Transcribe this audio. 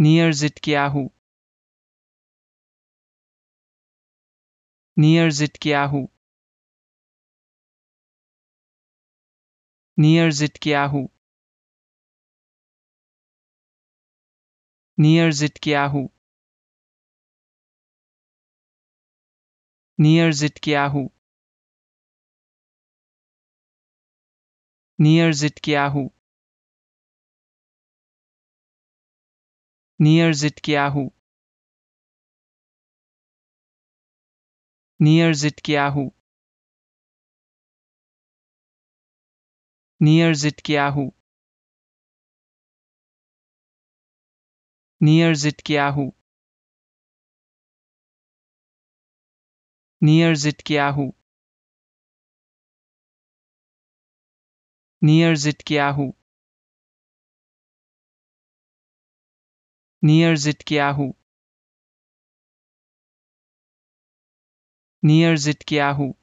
near जिट किया हूं near जिट किया हूं नियर जिट किया हूं नियर जिट किया हूं नियर जिट किया हूं नियर जिट किया हूं नियर्जित किया हूं नियर जिट किया हूं नियर जिट किया हूं नियर जिट किया हूं नियर किया हूं नियर किया हूं नियर्जित किया हूं नियर्जित किया हूं